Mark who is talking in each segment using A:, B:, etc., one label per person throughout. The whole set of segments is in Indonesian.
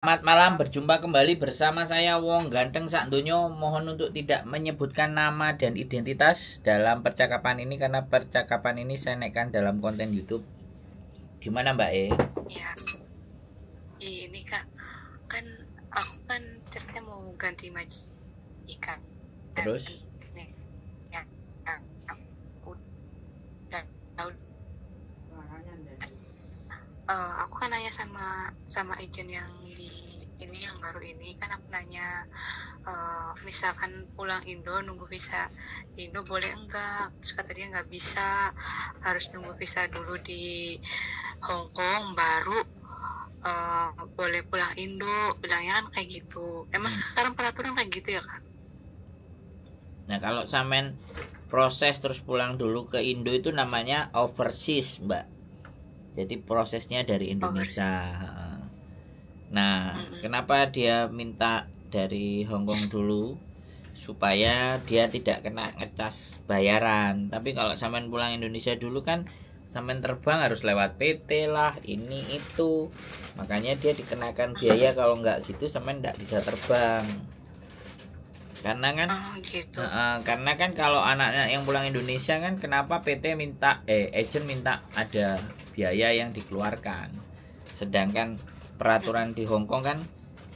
A: Selamat malam, berjumpa kembali bersama saya Wong Ganteng Sak Dunyo. Mohon untuk tidak menyebutkan nama dan identitas dalam percakapan ini karena percakapan ini saya naikkan dalam konten YouTube. Gimana Mbak E? Ya. Ini
B: Kak, kan aku kan ceritanya mau ganti majikan. Terus? Uh, aku kan nanya sama sama agent yang ini yang baru ini kan aku nanya uh, misalkan pulang Indo nunggu visa Indo boleh enggak terus kata dia nggak bisa harus nunggu visa dulu di Hong Kong baru uh, boleh pulang Indo bilangnya kan kayak gitu emang hmm. sekarang peraturan kayak gitu ya kak
A: nah kalau samen proses terus pulang dulu ke Indo itu namanya overseas mbak jadi prosesnya dari Indonesia oh, Nah, kenapa dia minta dari Hongkong dulu supaya dia tidak kena ngecas bayaran. Tapi kalau sampean pulang Indonesia dulu kan sampean terbang harus lewat PT lah ini itu. Makanya dia dikenakan biaya kalau nggak gitu sampean nggak bisa terbang. Karena kan oh, gitu. uh, karena kan kalau anaknya yang pulang Indonesia kan kenapa PT minta eh agent minta ada biaya yang dikeluarkan. Sedangkan peraturan di Hong Kong kan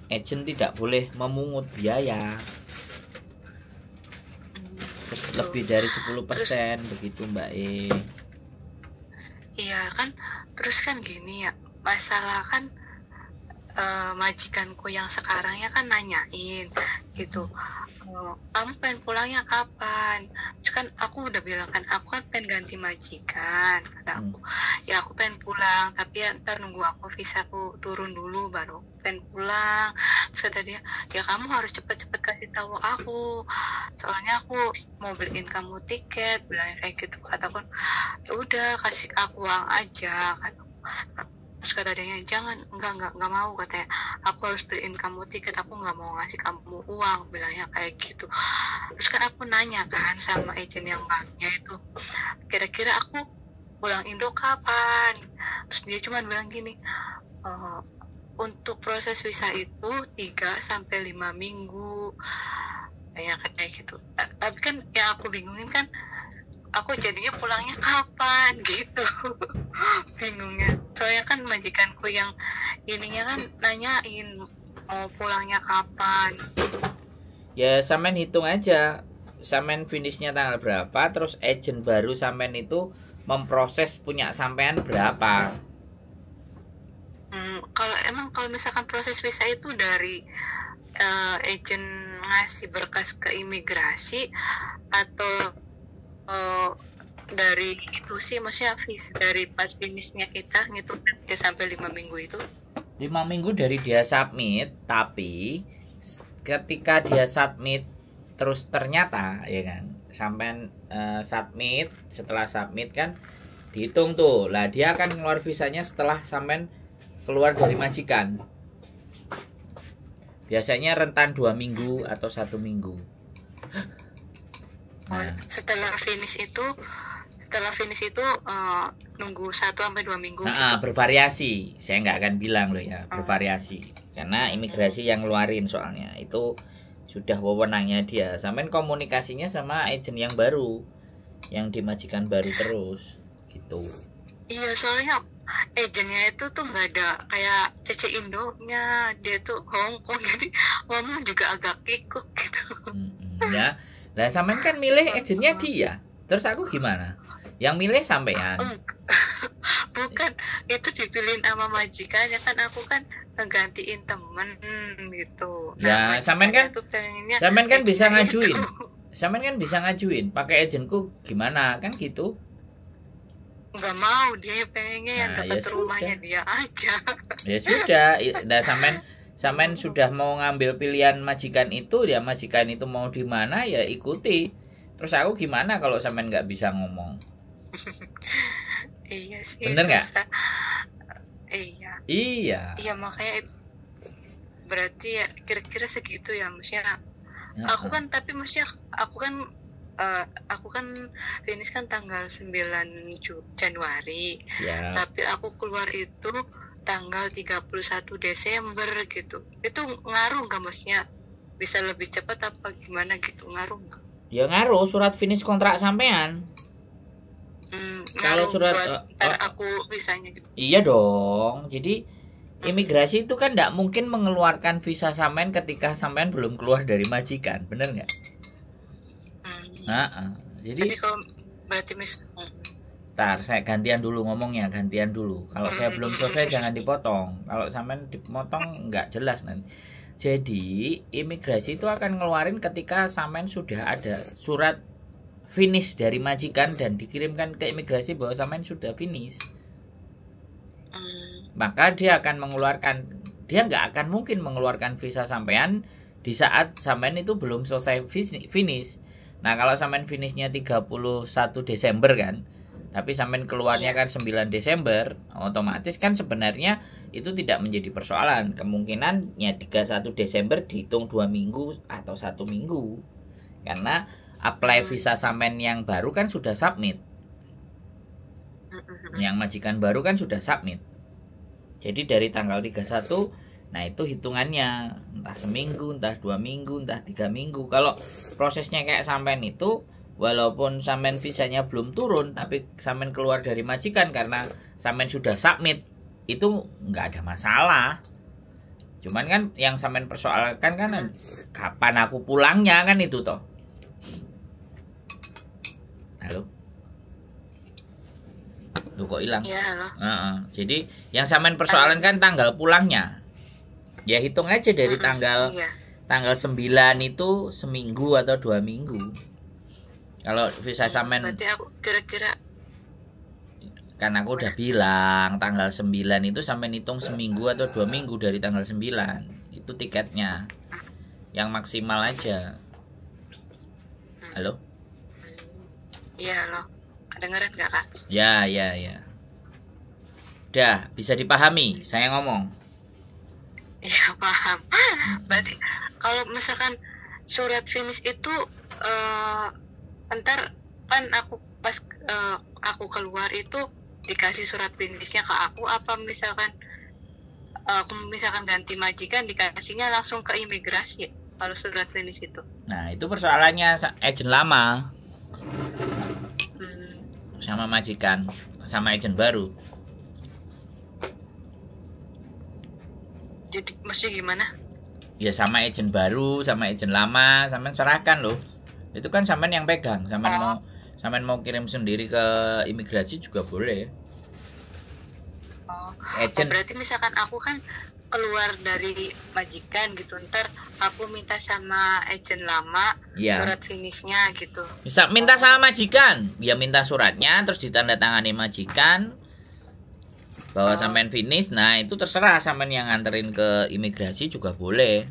A: agent tidak boleh memungut biaya gitu. lebih dari 10% persen begitu Mbak E.
B: Iya kan, terus kan gini ya, masalah kan e, majikanku yang sekarang ya kan nanyain gitu kamu pengen pulangnya kapan ya kan aku udah bilang kan aku kan pengen ganti majikan kata hmm. aku ya aku pengen pulang tapi ya, ntar nunggu aku visa aku turun dulu baru pengen pulang kata dia ya kamu harus cepet-cepet kasih tahu aku soalnya aku mau beliin kamu tiket bilang kayak gitu kataku ya udah kasih aku uang aja kataku terus kata adanya jangan enggak enggak enggak mau katanya aku harus beliin kamu tiket aku enggak mau ngasih kamu uang bilangnya kayak gitu terus kan aku nanya kan sama agent yang barunya itu kira-kira aku pulang Indo kapan terus dia cuma bilang gini e, untuk proses visa itu 3 sampai 5 minggu kayak kayak gitu tapi kan yang aku bingungin kan aku jadinya pulangnya kapan gitu bingungnya soalnya kan majikanku yang ininya kan nanyain mau pulangnya kapan
A: ya samen hitung aja samen finishnya tanggal berapa terus agent baru samen itu memproses punya sampean berapa
B: hmm, kalau emang kalau misalkan proses visa itu dari uh, agent ngasih berkas ke imigrasi atau uh, dari itu sih maksudnya vis dari pas finishnya kita gitu dia sampai lima minggu itu
A: lima minggu dari dia submit tapi ketika dia submit terus ternyata ya kan sampai uh, eh, submit setelah submit kan dihitung tuh lah dia akan keluar visanya setelah sampai keluar dari majikan biasanya rentan dua minggu atau satu minggu Nah, nah,
B: setelah finish itu setelah finish itu uh, nunggu satu sampai dua minggu nah, gitu.
A: bervariasi saya nggak akan bilang loh ya hmm. bervariasi karena imigrasi yang ngeluarin soalnya itu sudah wewenangnya dia sampean komunikasinya sama agent yang baru yang dimajikan baru terus gitu
B: iya soalnya agentnya itu tuh nggak ada kayak CC nya dia tuh Hongkong jadi ngomong juga agak kikuk gitu
A: mm -hmm, ya lah sampean kan milih agentnya dia. Terus aku gimana? Yang milih sampean. Mm.
B: Bukan, itu dipilihin sama majikannya kan aku kan ngegantiin temen mm,
A: gitu. Nah, ya, sampean kan sampean kan bisa ngajuin. Sampean kan bisa ngajuin pakai agentku gimana kan gitu.
B: nggak mau dia pengen nah, dapat ya rumahnya dia aja.
A: Ya sudah, nah sampean Samen sudah mau ngambil pilihan majikan itu ya majikan itu mau di mana ya ikuti. Terus aku gimana kalau Samen nggak bisa ngomong? iya sih. Bener nggak? Iya. Iya.
B: Iya makanya berarti ya kira-kira segitu ya maksudnya. Ya. Aku kan tapi maksudnya aku kan uh, aku kan finish kan tanggal 9 Januari.
A: Siap. Tapi
B: aku keluar itu tanggal 31 Desember gitu itu ngaruh nggak maksudnya bisa lebih cepat apa gimana gitu ngaruh nggak
A: ya ngaruh surat finish kontrak sampean hmm, kalau surat buat, uh, ntar eh. aku misalnya gitu iya dong jadi hmm. Imigrasi itu kan tidak mungkin mengeluarkan visa sampean ketika sampean belum keluar dari majikan, bener nggak? Hmm. Nah, uh, jadi. Tapi kalau berarti mis Ntar saya gantian dulu ngomongnya, gantian dulu. Kalau saya belum selesai jangan dipotong. Kalau sampean dipotong nggak jelas nanti. Jadi imigrasi itu akan ngeluarin ketika sampean sudah ada surat finish dari majikan dan dikirimkan ke imigrasi bahwa sampean sudah finish. Ah. Maka dia akan mengeluarkan dia nggak akan mungkin mengeluarkan visa sampean di saat sampean itu belum selesai finish. Nah, kalau sampean finishnya 31 Desember kan, tapi sampai keluarnya iya. kan 9 Desember otomatis kan sebenarnya itu tidak menjadi persoalan Kemungkinannya ya 31 Desember dihitung dua minggu atau satu minggu karena apply hmm. visa samen yang baru kan sudah submit yang majikan baru kan sudah submit jadi dari tanggal 31 Nah itu hitungannya entah seminggu, entah dua minggu, entah tiga minggu. Kalau prosesnya kayak sampean itu walaupun samen visanya belum turun tapi samen keluar dari majikan karena samen sudah submit itu nggak ada masalah cuman kan yang samen persoalkan kan hmm. kapan aku pulangnya kan itu toh halo Duh kok hilang ya, Uh -uh. jadi yang samen persoalan kan tanggal pulangnya ya hitung aja dari hmm, hmm. tanggal ya. tanggal 9 itu seminggu atau dua minggu kalau bisa oh, samen Berarti aku kira-kira kan aku udah bilang tanggal 9 itu sampai hitung seminggu atau dua minggu dari tanggal 9 itu tiketnya yang maksimal aja halo
B: iya halo kedengeran gak kak
A: ya ya ya udah bisa dipahami saya ngomong
B: iya paham berarti kalau misalkan surat finish itu uh, ntar kan aku pas uh, aku keluar itu dikasih surat klinisnya ke aku apa misalkan eh, aku uh, misalkan ganti majikan dikasihnya langsung ke imigrasi kalau surat klinis itu
A: nah itu persoalannya agent lama hmm. sama majikan sama agent baru
B: jadi masih gimana
A: ya sama agent baru sama agent lama sama serahkan loh itu kan sampean yang pegang, sampean ah. mau sampean mau kirim sendiri ke imigrasi juga boleh.
B: Oh, oh, Agent. berarti misalkan aku kan keluar dari majikan gitu ntar aku minta sama agent lama ya. surat finishnya gitu
A: bisa minta oh. sama majikan ya minta suratnya terus ditandatangani majikan bahwa oh. sampean finish nah itu terserah sampean yang nganterin ke imigrasi juga boleh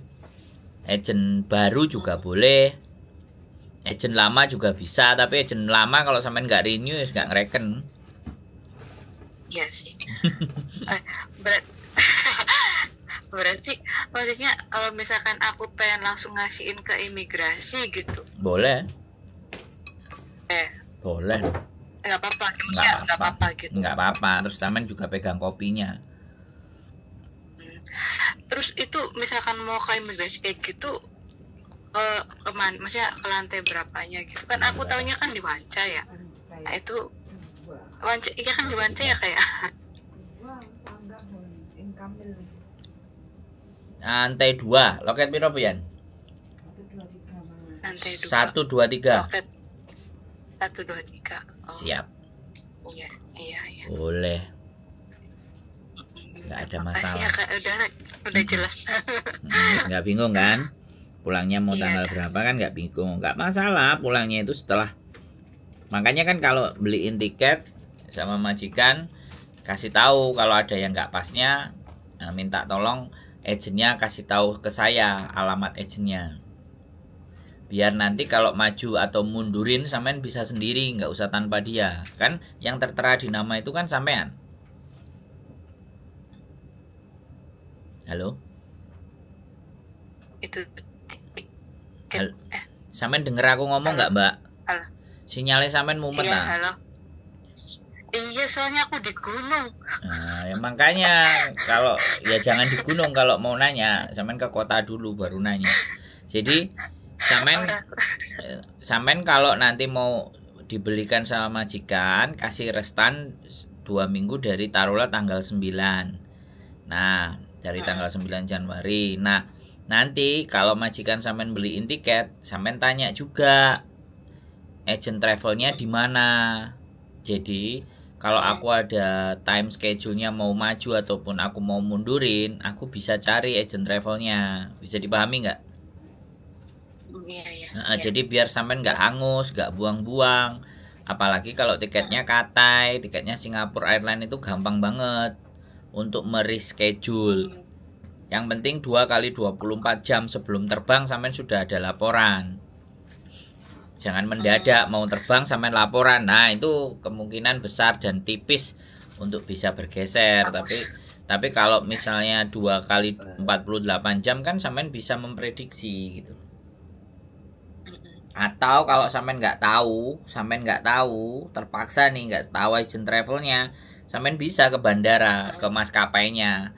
A: agent baru juga boleh agent lama juga bisa tapi agent lama kalau sampe nggak renew ya nggak ngereken
B: iya sih uh, eh, berat berarti maksudnya kalau misalkan aku pengen langsung ngasihin ke imigrasi gitu
A: boleh eh boleh eh, nggak apa-apa nggak apa-apa gitu nggak apa-apa terus sampe juga pegang kopinya
B: hmm. terus itu misalkan mau ke imigrasi kayak gitu ke keman maksudnya ke lantai berapanya gitu kan aku tahunya kan dibaca ya nah, itu wanca iya kan dibaca ya kayak
A: lantai dua loket piro pian satu dua tiga
B: satu dua tiga
A: oh. siap iya iya iya boleh nggak ada masalah Makasih ya, kak. udah udah jelas nggak bingung kan pulangnya mau iya. tanggal berapa kan nggak bingung nggak masalah pulangnya itu setelah makanya kan kalau beliin tiket sama majikan kasih tahu kalau ada yang nggak pasnya eh, minta tolong agentnya kasih tahu ke saya alamat agentnya biar nanti kalau maju atau mundurin sampean bisa sendiri nggak usah tanpa dia kan yang tertera di nama itu kan sampean halo itu Hal Samen denger aku ngomong nggak mbak? Halo. Sinyalnya Samen mumet iya, ah. Halo.
B: Iya soalnya aku di gunung.
A: Nah, ya makanya kalau ya jangan di gunung kalau mau nanya, Samen ke kota dulu baru nanya. Jadi Samen eh, Samen kalau nanti mau dibelikan sama majikan kasih restan dua minggu dari taruhlah tanggal 9 Nah dari hmm. tanggal 9 Januari Nah Nanti kalau majikan sampean beliin tiket, sampean tanya juga agent travelnya di mana. Jadi kalau aku ada time schedule-nya mau maju ataupun aku mau mundurin, aku bisa cari agent travelnya. Bisa dipahami nggak? Iya, iya. Nah, ya. Jadi biar sampean nggak hangus, nggak buang-buang. Apalagi kalau tiketnya iya. Katai, tiketnya Singapore Airline itu gampang banget untuk mereschedule. Hmm. Yang penting 2 kali 24 jam sebelum terbang sampean sudah ada laporan. Jangan mendadak hmm. mau terbang sampean laporan. Nah, itu kemungkinan besar dan tipis untuk bisa bergeser, tapi tapi kalau misalnya 2 kali 48 eh. jam kan sampean bisa memprediksi gitu. Atau kalau sampean nggak tahu, sampean nggak tahu, terpaksa nih nggak tahu agent travelnya, sampean bisa ke bandara, ke maskapainya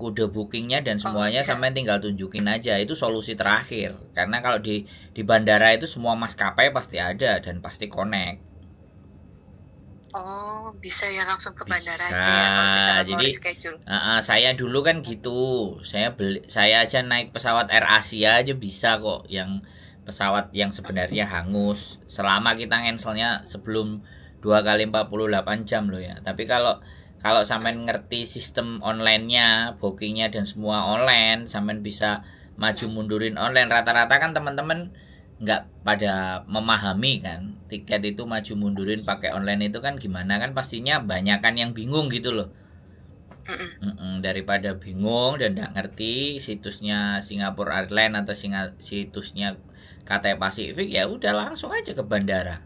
A: kode bookingnya dan oh, semuanya oh, okay. Iya. sampai tinggal tunjukin aja itu solusi terakhir karena kalau di di bandara itu semua maskapai pasti ada dan pasti connect
B: oh bisa ya langsung
A: ke bandara aja ya, kalau jadi uh, uh, saya dulu kan gitu saya beli saya aja naik pesawat Air Asia aja bisa kok yang pesawat yang sebenarnya hangus selama kita cancelnya sebelum dua kali 48 jam loh ya tapi kalau kalau sampean ngerti sistem onlinenya bookingnya dan semua online sampean bisa maju mundurin online rata-rata kan teman-teman nggak pada memahami kan tiket itu maju mundurin pakai online itu kan gimana kan pastinya banyak kan yang bingung gitu loh Mm-mm, daripada bingung dan nggak ngerti situsnya Singapore Airlines atau singa, situsnya KT Pacific ya udah langsung aja ke bandara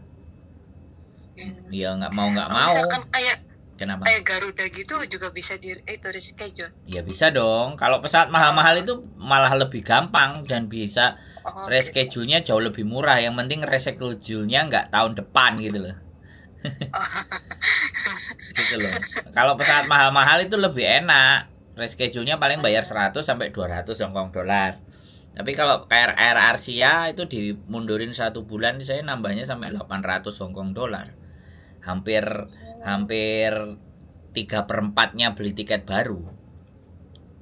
A: mm. ya nggak mau nggak mau misalkan kayak Kenapa? Eh
B: Garuda gitu juga bisa
A: di eh, itu reschedule. Ya bisa dong. Kalau pesawat mahal-mahal itu malah lebih gampang dan bisa oh, reschedule-nya gitu. jauh lebih murah. Yang penting reschedule-nya nggak tahun depan gitu loh. gitu loh. Kalau pesawat mahal-mahal itu lebih enak. Reschedule-nya paling bayar 100 sampai 200 Hongkong dolar. Tapi kalau KRR Asia itu dimundurin satu bulan saya nambahnya sampai 800 Hongkong dolar hampir hampir tiga perempatnya beli tiket baru.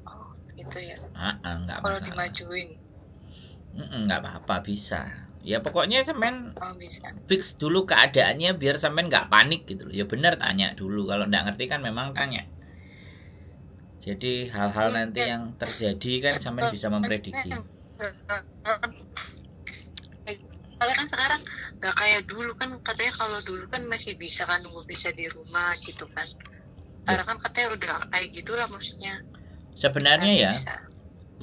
A: Oh, itu ya. Ah, ah masalah. Kalau dimajuin. Nggak apa-apa bisa. Ya pokoknya semen oh, fix dulu keadaannya biar semen nggak panik gitu Ya benar tanya dulu kalau nggak ngerti kan memang tanya. Jadi hal-hal iya, nanti iya. yang terjadi kan semen bisa memprediksi. Kalau
B: eh, eh, eh, kan sekarang nggak kayak dulu kan katanya kalau dulu kan masih bisa kan nunggu bisa di rumah gitu kan karena iya. kan katanya udah kayak gitulah maksudnya
A: sebenarnya ya bisa.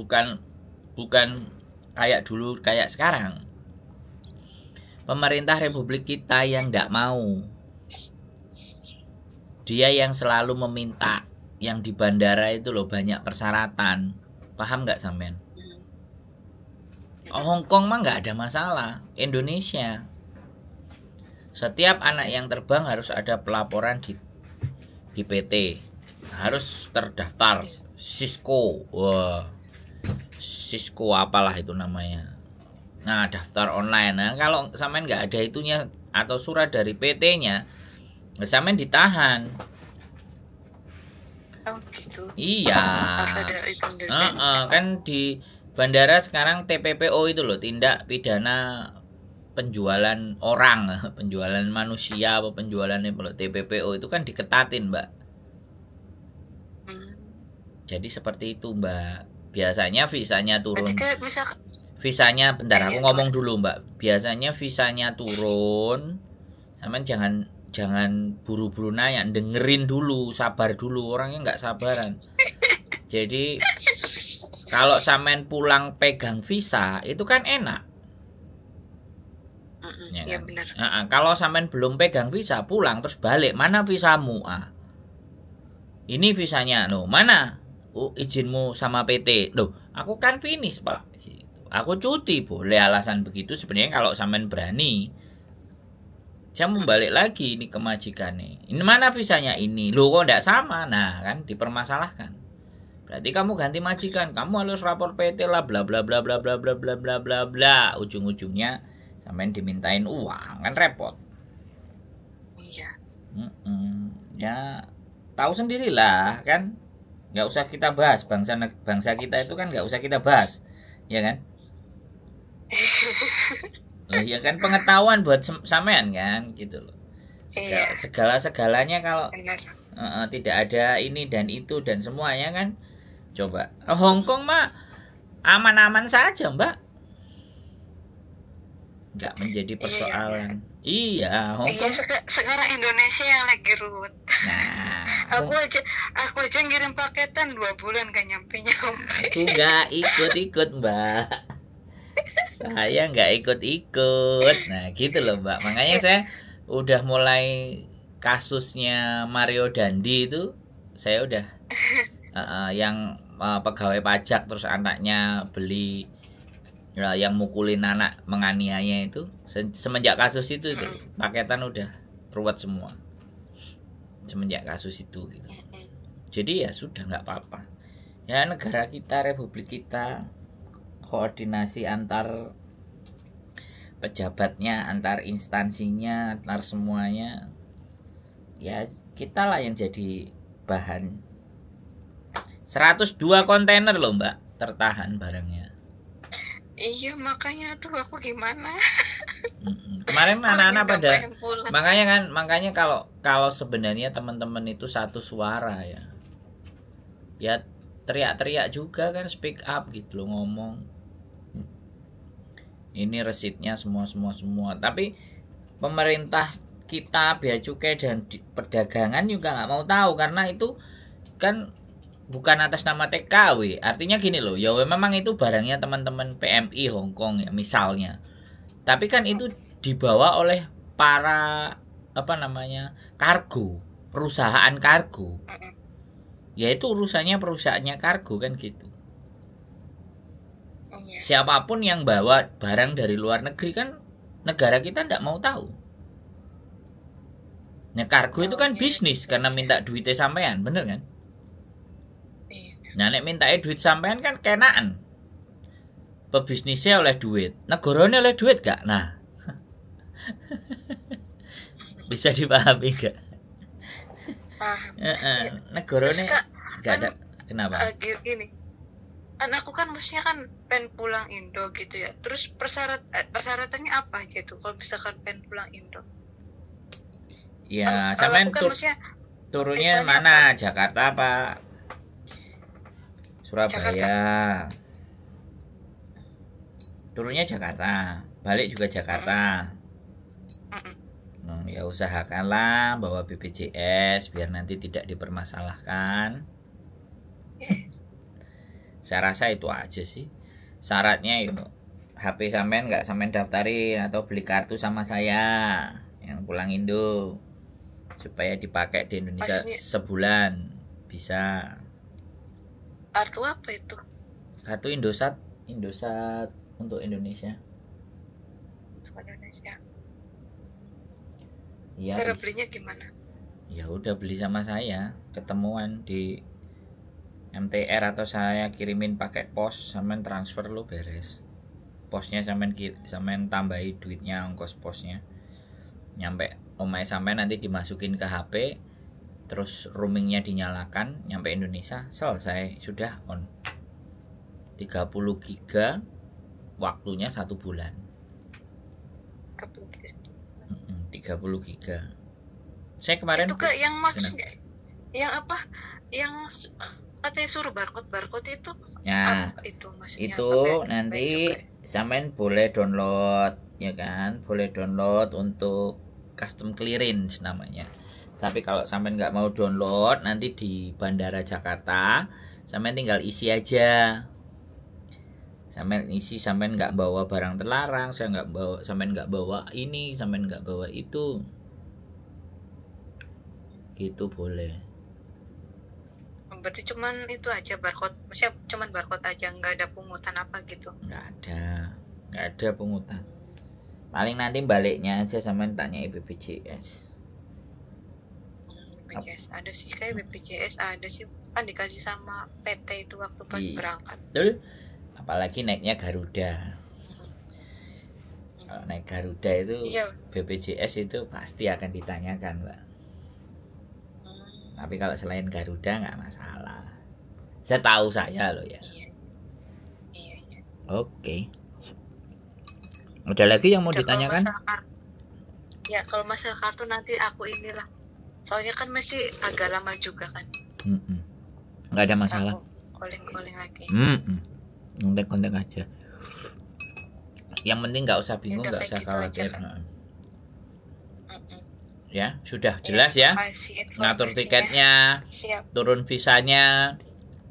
A: bukan bukan kayak dulu kayak sekarang pemerintah republik kita yang tidak mau dia yang selalu meminta yang di bandara itu loh banyak persyaratan paham nggak sampean hmm. oh, Hong Kong mah nggak ada masalah Indonesia setiap anak yang terbang harus ada pelaporan di BPT. Harus terdaftar. Cisco Wah. Sisko apalah itu namanya. Nah, daftar online. Nah, kalau sampean nggak ada itunya atau surat dari PT-nya, sampean ditahan. Oh, gitu. Iya. Uh -uh, kan di bandara sekarang TPPO itu loh, tindak pidana penjualan orang, penjualan manusia apa penjualan TPPO itu kan diketatin, Mbak. Hmm. Jadi seperti itu, Mbak. Biasanya visanya turun. visanya bentar aku iya, iya, ngomong dulu mbak biasanya visanya turun sama jangan jangan buru-buru nanya dengerin dulu sabar dulu orangnya nggak sabaran jadi kalau samen pulang pegang visa itu kan enak -hmm. ya kan? benar. Nah, kalau sampean belum pegang visa pulang terus balik mana visamu ah? Ini visanya no mana? Uh, izinmu sama PT loh aku kan finish pak aku cuti boleh alasan begitu sebenarnya kalau sampean berani saya mau balik lagi ini ke nih ini mana visanya ini lo kok tidak sama nah kan dipermasalahkan berarti kamu ganti majikan kamu harus rapor PT lah bla bla bla bla bla bla bla bla bla bla ujung ujungnya Sampein dimintain uang kan repot. Iya. Mm -mm. Ya tahu sendirilah kan. Gak usah kita bahas bangsa bangsa kita itu kan gak usah kita bahas, ya kan? Loh, ya kan pengetahuan buat sampean kan gitu loh. Segala, iya. segala segalanya kalau uh, tidak ada ini dan itu dan semuanya kan coba eh, Hongkong mah aman-aman saja mbak nggak menjadi iya, iya, persoalan iya iya, iya
B: seka sekarang Indonesia yang lagi ruwet nah aku, aja aku aja ngirim paketan dua bulan gak nyampe nyampe aku nggak
A: ikut ikut mbak saya nggak ikut ikut nah gitu loh mbak makanya saya udah mulai kasusnya Mario Dandi itu saya udah uh, yang uh, pegawai pajak terus anaknya beli Nah, yang mukulin anak menganiaya itu semenjak kasus itu itu paketan udah ruwet semua semenjak kasus itu gitu jadi ya sudah nggak apa-apa ya negara kita republik kita koordinasi antar pejabatnya antar instansinya antar semuanya ya kita lah yang jadi bahan 102 kontainer loh mbak tertahan barangnya
B: iya makanya aduh aku gimana
A: kemarin anak-anak pada makanya kan makanya kalau kalau sebenarnya teman-teman itu satu suara ya ya teriak-teriak juga kan speak up gitu loh ngomong ini resitnya semua semua semua tapi pemerintah kita bea cukai dan perdagangan juga nggak mau tahu karena itu kan bukan atas nama TKW. Artinya gini loh, ya memang itu barangnya teman-teman PMI Hong Kong ya misalnya. Tapi kan itu dibawa oleh para apa namanya? kargo, perusahaan kargo. Ya itu urusannya perusahaannya kargo kan gitu. Oh, iya. Siapapun yang bawa barang dari luar negeri kan negara kita tidak mau tahu. Nah kargo itu oh, kan iya. bisnis karena minta duitnya sampean, bener kan? Nah nek minta duit sampean kan kenaan. Pebisnisnya oleh duit, negarane oleh duit gak? Nah. Bisa dipahami gak? Paham. Heeh, iya. gak ada kan, kenapa? Eh,
B: gini. Anakku kan mestinya kan, kan pengen pulang Indo gitu ya. Terus persyarat eh, persyaratannya apa gitu kalau misalkan pengen pulang Indo?
A: Ya, sampean kan tur turunnya mana? Jakarta apa Surabaya. Jakarta. Turunnya Jakarta, balik juga Jakarta. Hmm, ya usahakanlah bawa BPJS biar nanti tidak dipermasalahkan. Saya rasa itu aja sih. Syaratnya itu HP sampean nggak sampean daftarin atau beli kartu sama saya yang pulang Indo supaya dipakai di Indonesia Maksudnya... sebulan bisa
B: kartu apa itu
A: kartu Indosat Indosat untuk Indonesia untuk Indonesia Iya. Cara belinya gimana? Ya udah beli sama saya, ketemuan di MTR atau saya kirimin pakai pos, samen transfer lo beres. Posnya samen samen tambahi duitnya ongkos posnya. Nyampe omai sampai nanti dimasukin ke HP, terus roamingnya dinyalakan nyampe Indonesia selesai sudah on 30 giga waktunya satu bulan 30 giga saya kemarin itu ke yang maksudnya yang apa
B: yang katanya suruh barcode barcode
A: itu ya itu ya, itu nanti gitu ya. samain boleh download ya kan boleh download untuk custom clearance namanya tapi kalau sampai nggak mau download nanti di Bandara Jakarta sampai tinggal isi aja sampai isi sampai nggak bawa barang terlarang saya nggak bawa sampai nggak bawa ini sampai nggak bawa itu gitu boleh oh, berarti cuman itu aja barcode maksudnya cuman barcode aja nggak ada pungutan apa gitu nggak ada nggak ada pungutan paling nanti baliknya aja sama tanya BPJS BPJS ada sih kayak BPJS
B: ada sih kan dikasih
A: sama PT itu waktu pas Iyi. berangkat Betul. apalagi naiknya Garuda hmm. kalau naik Garuda itu iya. BPJS itu pasti akan ditanyakan mbak hmm. tapi kalau selain Garuda nggak masalah saya tahu saya loh ya iya. iya. Iya, oke ada lagi yang mau ya, ditanyakan
B: ya kalau masalah kartu nanti aku inilah soalnya kan masih agak lama juga kan
A: mm -mm. nggak ada masalah calling-calling lagi kontak-kontak mm -mm. aja yang penting nggak usah bingung nggak usah khawatir gitu aja, kan? ya sudah jelas ya, ngatur tiketnya ya. turun visanya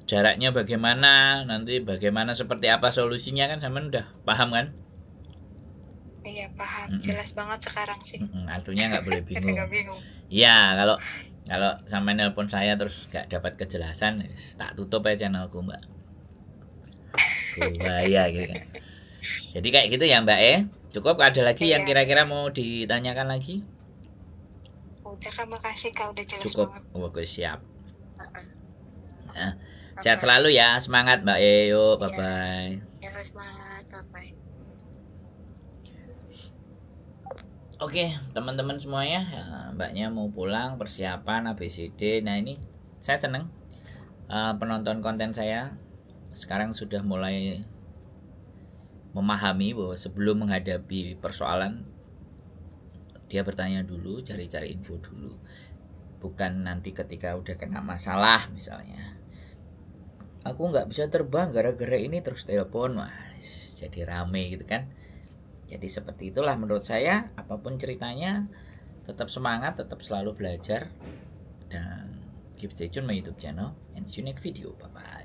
A: jaraknya bagaimana nanti bagaimana seperti apa solusinya kan sama udah paham kan Iya paham, mm-hmm. jelas banget sekarang sih. Mm-hmm. Artinya nggak boleh bingung. ya Iya kalau kalau sampai nelpon saya terus nggak dapat kejelasan, tak tutup ya channelku mbak. Bahaya gitu kan. Jadi kayak gitu ya mbak eh. Cukup ada lagi iya. yang kira-kira mau ditanyakan lagi? Udah terima kasih kak udah jelas Cukup. banget. Cukup, oh, oke siap. Nah, Sehat selalu ya, semangat mbak eh, yuk, iya. bye-bye. Ya, semangat, bye-bye. Oke, teman-teman semuanya, eh, mbaknya mau pulang, persiapan ABCD. Nah, ini saya seneng uh, penonton konten saya sekarang sudah mulai memahami bahwa sebelum menghadapi persoalan dia bertanya dulu, cari-cari info dulu. Bukan nanti ketika udah kena masalah misalnya. Aku nggak bisa terbang gara-gara ini terus telepon, mas. Jadi rame gitu kan jadi seperti itulah menurut saya, apapun ceritanya, tetap semangat, tetap selalu belajar, dan keep stay tune my YouTube channel and see you next video. Bye bye.